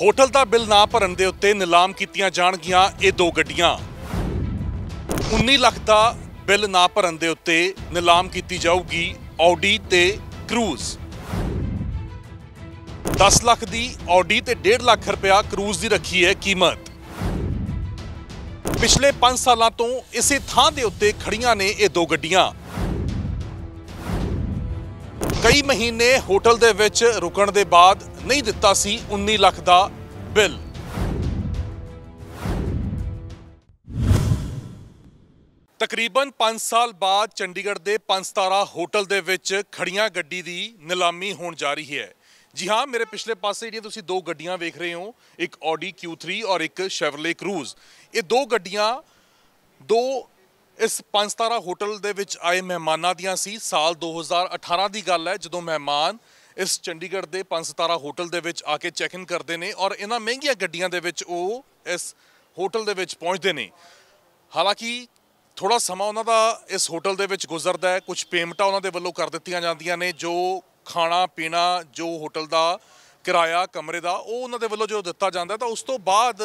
hotel ਦਾ bill ਨਾ ਭਰਨ ਦੇ ਉੱਤੇ ਨਿਲਾਮ ਕੀਤੀਆਂ ਜਾਣਗੀਆਂ ਇਹ ਦੋ ਗੱਡੀਆਂ 19 ਲੱਖ ਦਾ ਬਿੱਲ ਨਾ ਭਰਨ ਦੇ ਉੱਤੇ ਨਿਲਾਮ ਕੀਤੀ ਜਾਊਗੀ ਆਡੀ ਤੇ ਕਰੂਜ਼ 10 ਲੱਖ ਦੀ ਆਡੀ ਤੇ 1.5 ਲੱਖ ਰੁਪਇਆ ਕਰੂਜ਼ ਦੀ ਰੱਖੀ ਹੈ ਕੀਮਤ ਪਿਛਲੇ 5 ਸਾਲਾਂ ਤੋਂ ਇਸੇ ਥਾਂ ਦੇ ਉੱਤੇ ਖੜੀਆਂ ਨੇ ਇਹ ਦੋ ਗੱਡੀਆਂ ਕਈ ਮਹੀਨੇ ਹੋਟਲ ਦੇ ਵਿੱਚ ਰੁਕਣ ਦੇ ਬਾਅਦ ਨਹੀਂ ਦਿੱਤਾ ਸੀ 19 ਲੱਖ ਦਾ ਬਿੱਲ ਤਕਰੀਬਨ 5 ਸਾਲ ਬਾਅਦ ਚੰਡੀਗੜ੍ਹ ਦੇ 5 ਹੋਟਲ ਦੇ ਵਿੱਚ ਖੜੀਆਂ ਗੱਡੀ ਦੀ ਨਿਲਾਮੀ ਹੋਣ ਜਾ ਰਹੀ ਹੈ ਜੀ ਹਾਂ ਮੇਰੇ ਪਿਛਲੇ ਪਾਸੇ ਜਿਹੜੀਆਂ ਤੁਸੀਂ ਦੋ ਗੱਡੀਆਂ ਵੇਖ ਰਹੇ ਹੋ ਇੱਕ Audi Q3 ਔਰ ਇੱਕ Chevrolet Cruze ਇਹ ਦੋ ਗੱਡੀਆਂ ਦੋ ਇਸ ਪੰਜ ਤਾਰਾ ਹੋਟਲ ਦੇ ਵਿੱਚ ਆਏ ਮਹਿਮਾਨਾਂ ਦੀਆਂ ਸੀ ਸਾਲ 2018 ਦੀ ਗੱਲ ਹੈ ਜਦੋਂ ਮਹਿਮਾਨ ਇਸ ਚੰਡੀਗੜ੍ਹ ਦੇ ਪੰਜ ਤਾਰਾ ਹੋਟਲ ਦੇ ਵਿੱਚ ਆ ਕੇ ਚੈੱਕ ਇਨ ਕਰਦੇ ਨੇ ਔਰ ਇਹਨਾਂ ਮਹਿੰਗੀਆਂ ਗੱਡੀਆਂ ਦੇ ਵਿੱਚ ਉਹ ਇਸ ਹੋਟਲ ਦੇ ਵਿੱਚ ਪਹੁੰਚਦੇ ਨੇ ਹਾਲਾਂਕਿ ਥੋੜਾ ਸਮਾਂ ਉਹਨਾਂ ਦਾ ਇਸ ਹੋਟਲ ਦੇ ਵਿੱਚ ਗੁਜ਼ਰਦਾ ਹੈ ਕੁਝ ਪੇਮੈਂਟਾਂ ਉਹਨਾਂ ਦੇ ਵੱਲੋਂ ਕਰ ਦਿੱਤੀਆਂ ਜਾਂਦੀਆਂ ਨੇ ਜੋ ਖਾਣਾ ਪੀਣਾ ਜੋ ਹੋਟਲ ਦਾ ਕਿਰਾਇਆ ਕਮਰੇ ਦਾ ਉਹ ਉਹਨਾਂ ਦੇ ਵੱਲੋਂ ਜੋ ਦਿੱਤਾ ਜਾਂਦਾ ਤਾਂ ਉਸ ਤੋਂ ਬਾਅਦ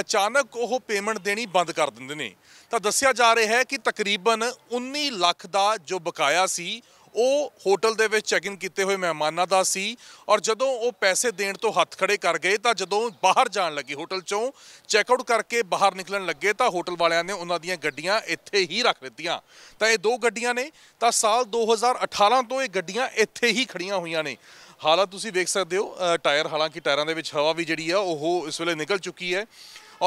ਅਚਾਨਕ ਉਹ ਪੇਮੈਂਟ ਦੇਣੀ ਬੰਦ ਕਰ ਦਿੰਦੇ ਨੇ ਤਾਂ ਦੱਸਿਆ ਜਾ ਰਿਹਾ ਹੈ ਕਿ ਤਕਰੀਬਨ 19 ਲੱਖ ਦਾ ਜੋ ਬਕਾਇਆ ਸੀ ਉਹ ਹੋਟਲ ਦੇ ਵਿੱਚ ਚੈੱਕ ਇਨ ਕੀਤੇ ਹੋਏ ਮਹਿਮਾਨਾਂ ਦਾ ਸੀ ਔਰ ਜਦੋਂ ਉਹ ਪੈਸੇ ਦੇਣ ਤੋਂ ਹੱਥ ਖੜੇ ਕਰ ਗਏ ਤਾਂ ਜਦੋਂ ਬਾਹਰ ਜਾਣ ਲੱਗੇ ਹੋਟਲ ਚੋਂ ਚੈੱਕ ਆਊਟ ਕਰਕੇ ਬਾਹਰ ਨਿਕਲਣ ਲੱਗੇ ਤਾਂ ਹੋਟਲ ਵਾਲਿਆਂ ਨੇ ਉਹਨਾਂ ਦੀਆਂ ਗੱਡੀਆਂ ਇੱਥੇ ਹੀ ਰੱਖ ਦਿੱਤੀਆਂ ਤਾਂ ਇਹ ਦੋ ਗੱਡੀਆਂ ਨੇ ਤਾਂ ਸਾਲ 2018 ਤੋਂ ਇਹ ਗੱਡੀਆਂ ਇੱਥੇ ਹੀ ਖੜੀਆਂ ਹੋਈਆਂ ਨੇ ਹਾਲਾਤ ਤੁਸੀਂ ਵੇਖ ਸਕਦੇ ਹੋ ਟਾਇਰ ਹਾਲਾਂਕਿ ਟਾਇਰਾਂ ਦੇ ਵਿੱਚ ਹਵਾ ਵੀ ਜਿਹੜੀ ਆ ਉਹ ਇਸ ਵੇਲੇ ਨਿਕਲ ਚੁੱਕੀ ਹੈ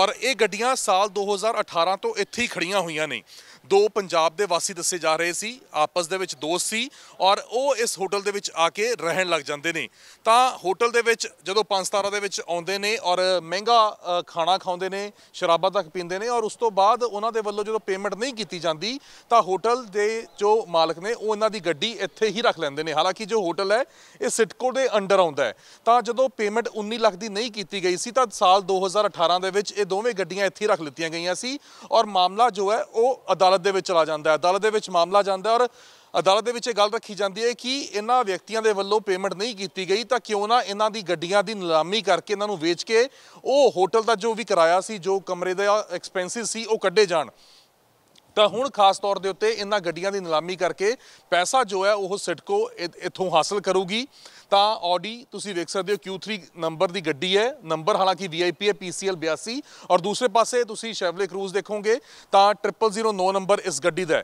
ਔਰ ਇਹ ਗੱਡੀਆਂ ਸਾਲ 2018 ਤੋਂ ਇੱਥੇ ਹੀ ਖੜੀਆਂ ਹੋਈਆਂ ਨੇ ਦੋ ਪੰਜਾਬ ਦੇ ਵਾਸੀ ਦੱਸੇ ਜਾ ਰਹੇ ਸੀ ਆਪਸ ਦੇ ਵਿੱਚ ਦੋਸਤ ਸੀ ਔਰ ਉਹ ਇਸ ਹੋਟਲ ਦੇ ਵਿੱਚ ਆ ਕੇ ਰਹਿਣ ਲੱਗ ਜਾਂਦੇ ਨੇ ਤਾਂ ਹੋਟਲ ਦੇ ਵਿੱਚ ਜਦੋਂ ਪੰਜ ਸਤਾਰਾ ਦੇ ਵਿੱਚ ਆਉਂਦੇ ਨੇ ਔਰ ਮਹਿੰਗਾ ਖਾਣਾ ਖਾਉਂਦੇ ਨੇ ਸ਼ਰਾਬਾਂ ਤੱਕ ਪੀਂਦੇ ਨੇ ਔਰ ਉਸ ਤੋਂ ਬਾਅਦ ਉਹਨਾਂ ਦੇ ਵੱਲੋਂ ਜਦੋਂ ਪੇਮੈਂਟ ਨਹੀਂ ਕੀਤੀ ਜਾਂਦੀ ਤਾਂ ਹੋਟਲ ਦੇ ਜੋ ਮਾਲਕ ਨੇ ਉਹ ਇਹਨਾਂ ਦੀ ਗੱਡੀ ਇੱਥੇ ਹੀ ਰੱਖ ਲੈਂਦੇ ਨੇ ਹਾਲਾਂਕਿ ਜੋ ਹੋਟਲ ਹੈ ਇਹ ਸਿਟਕੋ ਦੇ ਅੰਡਰ ਆਉਂਦਾ ਹੈ ਤਾਂ ਜਦੋਂ ਪੇਮੈਂਟ 19 ਲੱਖ ਦੀ ਨਹੀਂ ਕੀਤੀ ਗਈ ਸੀ ਤਾਂ ਸਾਲ 2018 ਦੇ ਵਿੱਚ ਇਹ ਦੋਵੇਂ ਗੱਡੀਆਂ ਇੱਥੇ ਰੱਖ ਲਿੱਤੀਆਂ ਗਈਆਂ ਸੀ ਔਰ ਮਾਮਲਾ ਜੋ ਹੈ ਉਹ ਅਦਾਲਤ ਅਦਾਲਤ ਦੇ ਵਿੱਚ ਚਲਾ ਜਾਂਦਾ ਹੈ ਅਦਾਲਤ ਦੇ ਵਿੱਚ ਮਾਮਲਾ ਜਾਂਦਾ ਔਰ ਅਦਾਲਤ ਦੇ ਵਿੱਚ ਇਹ ਗੱਲ ਰੱਖੀ ਜਾਂਦੀ ਹੈ ਕਿ ਇਹਨਾਂ ਵਿਅਕਤੀਆਂ ਦੇ ਵੱਲੋਂ ਪੇਮੈਂਟ ਨਹੀਂ ਕੀਤੀ ਗਈ ਤਾਂ ਕਿਉਂ ਨਾ ਇਹਨਾਂ ਦੀ ਗੱਡੀਆਂ ਦੀ ਨਿਲਾਮੀ ਕਰਕੇ ਇਹਨਾਂ ਨੂੰ ਵੇਚ ਕੇ ਉਹ ਹੋਟਲ ਦਾ ਜੋ ਵੀ ਕਿਰਾਇਆ ਸੀ ਜੋ ਕਮਰੇ ਦਾ ਐਕਸਪੈਂਸਿਸ ਸੀ ਉਹ ਕੱਢੇ ਜਾਣ ਤਾਂ ਹੁਣ ਖਾਸ ਤੌਰ ਦੇ ਉੱਤੇ ਇਹਨਾਂ ਗੱਡੀਆਂ ਦੀ ਨਿਲਾਮੀ ਕਰਕੇ ਪੈਸਾ ਜੋ ਹੈ ਉਹ ਸਿਟਕੋ ਇੱਥੋਂ ਹਾਸਲ ਕਰੂਗੀ ਤਾਂ ਆਡੀ ਤੁਸੀਂ ਵੇਖ ਸਕਦੇ ਹੋ Q3 ਨੰਬਰ ਦੀ ਗੱਡੀ ਹੈ ਨੰਬਰ ਹਾਲਾਂਕਿ VIP ਹੈ PCL 82 ਔਰ ਦੂਸਰੇ ਪਾਸੇ ਤੁਸੀਂ ਸ਼ੈਵਲੇ ਕਰੂਜ਼ ਦੇਖੋਗੇ ਤਾਂ 0009 ਨੰਬਰ ਇਸ ਗੱਡੀ ਦਾ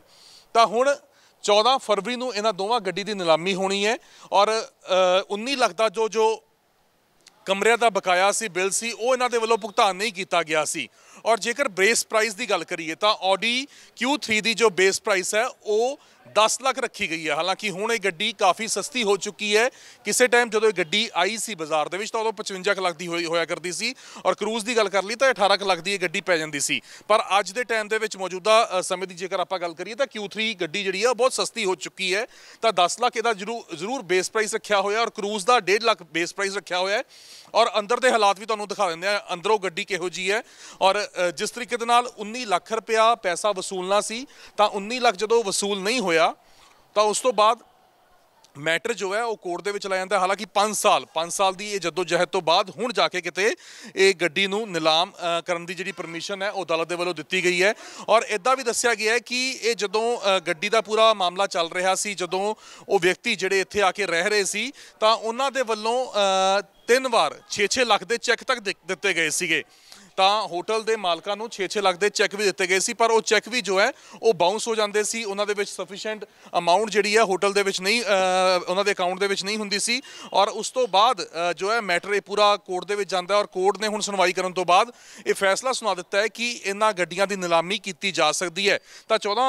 ਤਾਂ ਹੁਣ 14 ਫਰਵਰੀ ਨੂੰ ਇਹਨਾਂ ਦੋਵਾਂ ਗੱਡੀ ਦੀ ਨਿਲਾਮੀ ਹੋਣੀ ਹੈ ਔਰ 19 ਲੱਖ ਦਾ ਜੋ ਜੋ ਕਮਰਿਆਂ ਦਾ ਬਕਾਇਆ ਸੀ ਬਿੱਲ ਸੀ ਉਹ ਇਹਨਾਂ ਦੇ ਵੱਲੋਂ ਭੁਗਤਾਨ ਨਹੀਂ ਕੀਤਾ ਗਿਆ ਸੀ ਔਰ ਜੇਕਰ ਬੇਸ ਪ੍ਰਾਈਸ ਦੀ ਗੱਲ ਕਰੀਏ ਤਾਂ ਆਡੀ Q3 ਦੀ ਜੋ ਬੇਸ ਪ੍ਰਾਈਸ ਹੈ ਉਹ 10 ਲੱਖ ਰੱਖੀ ਗਈ ਹੈ ਹਾਲਾਂਕਿ ਹੁਣ ਇਹ ਗੱਡੀ ਕਾਫੀ ਸਸਤੀ ਹੋ ਚੁੱਕੀ ਹੈ ਕਿਸੇ ਟਾਈਮ ਜਦੋਂ ਇਹ ਗੱਡੀ ਆਈ ਸੀ ਬਾਜ਼ਾਰ ਦੇ ਵਿੱਚ ਤਾਂ ਉਦੋਂ 55 ਲੱਖ ਦੀ ਹੋਈ ਹੋਇਆ ਕਰਦੀ ਸੀ ਔਰ ਕਰੂਜ਼ ਦੀ ਗੱਲ ਕਰ ਲਈ ਤਾਂ 18 ਲੱਖ ਦੀ ਇਹ ਗੱਡੀ ਪੈ ਜਾਂਦੀ ਸੀ ਪਰ ਅੱਜ ਦੇ ਟਾਈਮ ਦੇ ਵਿੱਚ ਮੌਜੂਦਾ ਸਮੇਂ ਦੀ ਜੇਕਰ ਆਪਾਂ ਗੱਲ ਕਰੀਏ ਤਾਂ Q3 ਗੱਡੀ ਜਿਹੜੀ ਹੈ ਬਹੁਤ ਸਸਤੀ ਹੋ ਚੁੱਕੀ ਹੈ ਤਾਂ 10 ਲੱਖ ਇਹਦਾ ਜ਼ਰੂਰ ਜ਼ਰੂਰ ਬੇਸ ਪ੍ਰਾਈਸ ਰੱਖਿਆ ਹੋਇਆ ਔਰ ਕਰੂਜ਼ ਦਾ 1.5 ਲੱਖ ਬੇਸ ਪ੍ਰਾਈਸ ਰੱਖਿਆ ਹੋਇਆ ਹੈ ਔਰ ਅੰਦਰ ਦੇ ਹਾਲਾਤ ਵੀ ਤੁਹਾਨੂੰ ਦਿਖਾ ਦਿੰਦੇ ਆ ਅੰਦਰੋਂ ਗੱਡੀ ਕਿਹੋ ਜੀ ਹੈ ਔਰ ਜਿਸ ਤਰੀਕੇ ਦੇ ਨਾਲ 19 ਲੱਖ ਰੁਪਿਆ ਪੈਸਾ ਵਸੂਲਣਾ ਸੀ ਤਾਂ 19 ਲੱਖ ਜਦੋਂ ਵਸੂਲ ਨਹੀਂ ਹੋਇਆ ਹੋਇਆ ਤਾਂ ਉਸ ਤੋਂ ਬਾਅਦ ਮੈਟਰ ਜੋ ਹੈ ਉਹ ਕੋਰਟ ਦੇ ਵਿੱਚ ਲਾਇਆ ਜਾਂਦਾ ਹਾਲਾਂਕਿ 5 ਸਾਲ 5 ਸਾਲ ਦੀ ਇਹ ਜਦੋ ਜਹਿਦ ਤੋਂ ਬਾਅਦ ਹੁਣ ਜਾ ਕੇ ਕਿਤੇ ਇਹ ਗੱਡੀ ਨੂੰ ਨਿਲਾਮ ਕਰਨ ਦੀ ਜਿਹੜੀ ਪਰਮਿਸ਼ਨ ਹੈ ਉਹ ਅਦਾਲਤ ਦੇ ਵੱਲੋਂ ਦਿੱਤੀ ਗਈ ਹੈ ਔਰ ਇਦਾਂ ਵੀ ਦੱਸਿਆ ਗਿਆ ਹੈ ਕਿ ਇਹ ਜਦੋਂ ਗੱਡੀ ਦਾ ਪੂਰਾ ਮਾਮਲਾ ਚੱਲ ਰਿਹਾ ਸੀ ਜਦੋਂ ਉਹ ਵਿਅਕਤੀ ਜਿਹੜੇ ਇੱਥੇ ਆ ਕੇ ਰਹਿ ਰਹੇ ਸੀ ਤਾਂ ਉਹਨਾਂ ਦੇ ਵੱਲੋਂ ਤਿੰਨ ਵਾਰ 6-6 ਲੱਖ ਦੇ ਚੈੱਕ ਤੱਕ ਦਿੱਤੇ ਗਏ ਸੀਗੇ ਤਾਂ ਹੋਟਲ ਦੇ ਮਾਲਕਾਂ ਨੂੰ 6-6 ਲੱਖ ਦੇ ਚੈੱਕ ਵੀ ਦਿੱਤੇ ਗਏ ਸੀ ਪਰ ਉਹ ਚੈੱਕ ਵੀ ਜੋ ਹੈ ਉਹ ਬਾਉਂਸ ਹੋ ਜਾਂਦੇ ਸੀ ਉਹਨਾਂ ਦੇ ਵਿੱਚ ਸਫੀਸ਼ੀਐਂਟ ਅਮਾਉਂਟ ਜਿਹੜੀ ਹੈ ਹੋਟਲ ਦੇ ਵਿੱਚ ਨਹੀਂ ਉਹਨਾਂ ਦੇ ਅਕਾਊਂਟ ਦੇ ਵਿੱਚ ਨਹੀਂ ਹੁੰਦੀ ਸੀ ਔਰ ਉਸ ਤੋਂ ਬਾਅਦ ਜੋ ਹੈ ਮੈਟਰ ਇਹ ਪੂਰਾ ਕੋਰਟ ਦੇ ਵਿੱਚ ਜਾਂਦਾ ਔਰ ਕੋਰਟ ਨੇ ਹੁਣ ਸੁਣਵਾਈ ਕਰਨ ਤੋਂ ਬਾਅਦ ਇਹ ਫੈਸਲਾ ਸੁਣਾ ਦਿੱਤਾ ਹੈ ਕਿ ਇਹਨਾਂ ਗੱਡੀਆਂ ਦੀ ਨਿਲਾਮੀ ਕੀਤੀ ਜਾ ਸਕਦੀ ਹੈ ਤਾਂ 14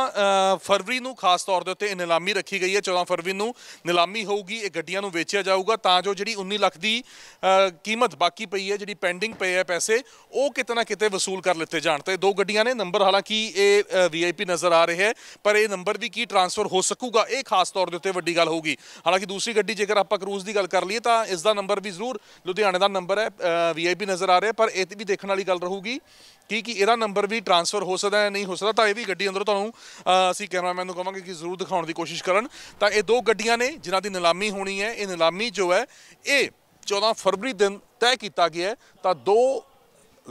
ਫਰਵਰੀ ਨੂੰ ਖਾਸ ਤੌਰ ਦੇ ਉੱਤੇ ਇਹ ਨਿਲਾਮੀ ਰੱਖੀ ਗਈ ਹੈ 14 ਫਰਵਰੀ ਨੂੰ ਨਿਲਾਮੀ ਹੋਊਗੀ ਇਹ ਗੱਡੀਆਂ ਨੂੰ ਵੇਚਿਆ ਜਾਊਗਾ ਤਾਂ ਜੋ ਜਿਹੜੀ 19 ਲੱਖ ਦੀ ਕੀਮਤ ਬਾਕੀ ਪਈ ਹੈ ਜਿਹੜੀ ਪੈਂਡਿੰਗ ਪਈ ਹੈ ਪੈਸੇ ਉਹ ਕਿਤੇ ਨਾ ਕਿਤੇ ਵਸੂਲ ਕਰ ਲਿੱਤੇ ਜਾਣ ਤੇ ਦੋ ਗੱਡੀਆਂ ਨੇ ਨੰਬਰ ਹਾਲਾਂਕਿ ਇਹ ਵੀਆਈਪੀ ਨਜ਼ਰ ਆ ਰਿਹਾ ਹੈ ਪਰ ਇਹ ਨੰਬਰ ਵੀ ਕੀ ਟ੍ਰਾਂਸਫਰ ਹੋ ਸਕੂਗਾ ਇਹ ਖਾਸ ਤੌਰ ਦੇ ਉੱਤੇ ਵੱਡੀ ਗੱਲ ਹੋਊਗੀ ਹਾਲਾਂਕਿ ਦੂਸਰੀ ਗੱਡੀ ਜੇਕਰ ਆਪਾਂ ਕਰੂਜ਼ ਦੀ ਗੱਲ ਕਰ ਲਈਏ ਤਾਂ ਇਸ ਦਾ ਨੰਬਰ ਵੀ ਜ਼ਰੂਰ ਲੁਧਿਆਣੇ ਦਾ ਨੰਬਰ ਹੈ ਵੀਆਈਪੀ ਨਜ਼ਰ ਆ ਰਿਹਾ ਪਰ ਇਹ ਵੀ ਦੇਖਣ ਵਾਲੀ ਗੱਲ ਰਹੂਗੀ ਕੀ ਕੀ ਇਹਦਾ ਨੰਬਰ ਵੀ ਟ੍ਰਾਂਸਫਰ ਹੋ ਸਕਦਾ ਹੈ ਨਹੀਂ ਹੋ ਸਕਦਾ ਤਾਂ ਇਹ ਵੀ ਗੱਡੀ ਅੰਦਰ ਤੁਹਾਨੂੰ ਅਸੀਂ ਕੈਮਰਾਮੈਨ ਨੂੰ ਕਹਾਂਗੇ ਕਿ ਜ਼ਰੂਰ ਦਿਖਾਉਣ ਦੀ ਕੋਸ਼ਿਸ਼ ਕਰਨ ਤਾਂ ਇਹ ਦੋ ਗੱਡੀਆਂ ਨੇ ਜਿਨ੍ਹਾਂ ਦੀ ਨਿਲਾਮੀ ਹੋਣੀ ਹੈ ਇਹ ਨਿਲਾਮੀ ਜੋ ਹੈ ਇਹ 14 ਫਰਵਰੀ ਦਿਨ ਤੈਅ ਕੀਤਾ ਗਿਆ ਤਾਂ ਦੋ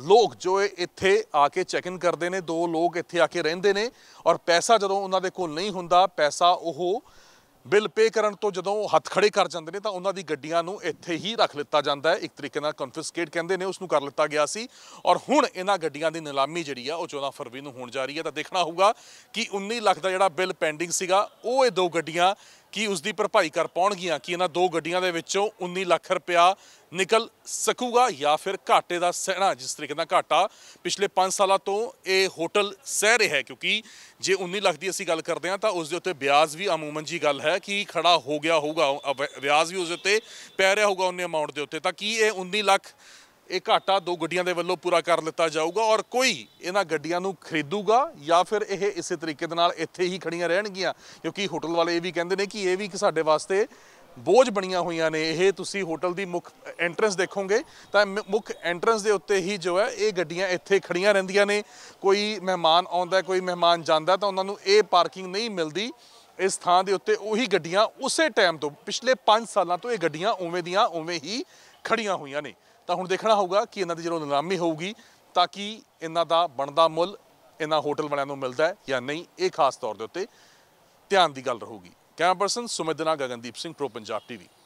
ਲੋਕ ਜੋ ਇੱਥੇ ਆ ਕੇ ਚੈੱਕ ਇਨ ਕਰਦੇ ਨੇ ਦੋ ਲੋਕ ਇੱਥੇ ਆ ਕੇ ਰਹਿੰਦੇ ਨੇ ਔਰ ਪੈਸਾ ਜਦੋਂ ਉਹਨਾਂ ਦੇ ਕੋਲ ਨਹੀਂ ਹੁੰਦਾ ਪੈਸਾ ਉਹ ਬਿੱਲ ਪੇ ਕਰਨ ਤੋਂ ਜਦੋਂ ਹੱਥ ਖੜੇ ਕਰ ਜਾਂਦੇ ਨੇ ਤਾਂ ਉਹਨਾਂ ਦੀ ਗੱਡੀਆਂ ਨੂੰ ਇੱਥੇ ਹੀ ਰੱਖ ਲਿੱਤਾ ਜਾਂਦਾ ਹੈ ਇੱਕ ਤਰੀਕੇ ਨਾਲ ਕਨਫਿਸਕੇਟ ਕਹਿੰਦੇ ਨੇ ਉਸ ਨੂੰ ਕਰ ਲਿੱਤਾ ਗਿਆ ਸੀ ਔਰ ਹੁਣ ਇਹਨਾਂ ਗੱਡੀਆਂ ਦੀ ਨਿਲਾਮੀ ਜਿਹੜੀ ਆ ਉਹ 14 ਫਰਵਰੀ ਨੂੰ ਹੋਣ ਜਾ ਰਹੀ ਹੈ ਤਾਂ ਦੇਖਣਾ ਹੋਊਗਾ ਕਿ 19 ਲੱਖ ਦਾ ਜਿਹੜਾ ਬਿੱਲ ਪੈਂਡਿੰਗ ਸੀਗਾ ਉਹ ਇਹ ਦੋ ਗੱਡੀਆਂ ਕੀ ਉਸ ਦੀ ਭਰਪਾਈ ਕਰ ਪਾਉਣਗੀਆਂ ਕਿ ਇਹਨਾਂ ਦੋ ਗੱਡੀਆਂ ਦੇ ਵਿੱਚੋਂ 19 ਲੱਖ ਰੁਪਇਆ ਨਿਕਲ ਸਕੂਗਾ ਜਾਂ ਫਿਰ ਘਾਟੇ ਦਾ ਸਹਿਣਾ ਜਿਸ ਤਰੀਕੇ ਦਾ ਘਾਟਾ ਪਿਛਲੇ 5 ਸਾਲਾਂ ਤੋਂ ਇਹ ਹੋਟਲ ਸਹਿ ਰਿਹਾ ਹੈ ਕਿਉਂਕਿ ਜੇ 19 ਲੱਖ ਦੀ ਅਸੀਂ ਗੱਲ ਕਰਦੇ ਹਾਂ ਤਾਂ ਉਸ ਦੇ ਉੱਤੇ ਵਿਆਜ ਵੀ ਆਮੂਮਨ ਜੀ ਗੱਲ ਹੈ ਕਿ ਖੜਾ ਹੋ ਗਿਆ ਹੋਊਗਾ ਵਿਆਜ ਵੀ ਉਸ ਦੇ ਉੱਤੇ ਪੈ ਰਿਹਾ ਹੋਊਗਾ ਉਹਨੇ ਅਮਾਉਂਟ ਦੇ ਉੱਤੇ ਤਾਂ ਕੀ ਇਹ 19 ਲੱਖ ਇਹ ਘਾਟਾ ਦੋ ਗੱਡੀਆਂ ਦੇ ਵੱਲੋਂ ਪੂਰਾ ਕਰ ਲਿੱਤਾ ਜਾਊਗਾ ਔਰ ਕੋਈ ਇਹਨਾਂ ਗੱਡੀਆਂ ਨੂੰ ਖਰੀਦੂਗਾ ਜਾਂ ਫਿਰ ਇਹ ਇਸੇ ਤਰੀਕੇ ਦੇ ਨਾਲ ਇੱਥੇ ਹੀ ਖੜੀਆਂ ਰਹਿਣਗੀਆਂ ਕਿਉਂਕਿ ਹੋਟਲ ਵਾਲੇ ਇਹ ਵੀ ਕਹਿੰਦੇ ਨੇ ਕਿ ਇਹ ਵੀ ਸਾਡੇ ਵਾਸਤੇ ਬੋਝ ਬਣੀਆਂ ਹੋਈਆਂ ਨੇ ਇਹ ਤੁਸੀਂ ਹੋਟਲ ਦੀ ਮੁੱਖ ਐਂਟਰੈਂਸ ਦੇਖੋਗੇ ਤਾਂ ਮੁੱਖ ਐਂਟਰੈਂਸ ਦੇ ਉੱਤੇ ਹੀ ਜੋ ਹੈ ਇਹ ਗੱਡੀਆਂ ਇੱਥੇ ਖੜੀਆਂ ਰਹਿੰਦੀਆਂ ਨੇ ਕੋਈ ਮਹਿਮਾਨ ਆਉਂਦਾ ਕੋਈ ਮਹਿਮਾਨ ਜਾਂਦਾ ਤਾਂ ਉਹਨਾਂ ਨੂੰ ਇਹ ਪਾਰਕਿੰਗ ਨਹੀਂ ਮਿਲਦੀ ਇਸ ਥਾਂ ਦੇ ਉੱਤੇ ਉਹੀ ਗੱਡੀਆਂ ਉਸੇ ਟਾਈਮ ਤੋਂ ਪਿਛਲੇ 5 ਸਾਲਾਂ ਤੋਂ ਇਹ ਗੱਡੀਆਂ ਉਵੇਂ ਦੀਆਂ ਉਵੇਂ ਹੀ ਖੜੀਆਂ ਹੋਈਆਂ ਨੇ ਤਾਂ ਹੁਣ ਦੇਖਣਾ ਹੋਊਗਾ ਕਿ ਇਹਨਾਂ ਦੀ ਜਦੋਂ ਨਿਲਾਮੀ ਹੋਊਗੀ ਤਾਂ ਕੀ ਇਹਨਾਂ ਦਾ ਬਣਦਾ ਮੁੱਲ ਇਹਨਾਂ ਹੋਟਲ ਵਾਲਿਆਂ ਨੂੰ ਮਿਲਦਾ ਹੈ ਜਾਂ ਨਹੀਂ ਇਹ ਖਾਸ ਤੌਰ ਦੇ ਉੱਤੇ ਧਿਆਨ ਦੀ ਗੱਲ ਰਹੂਗੀ camera person Sumit Gagandeep Singh pro Punjab TV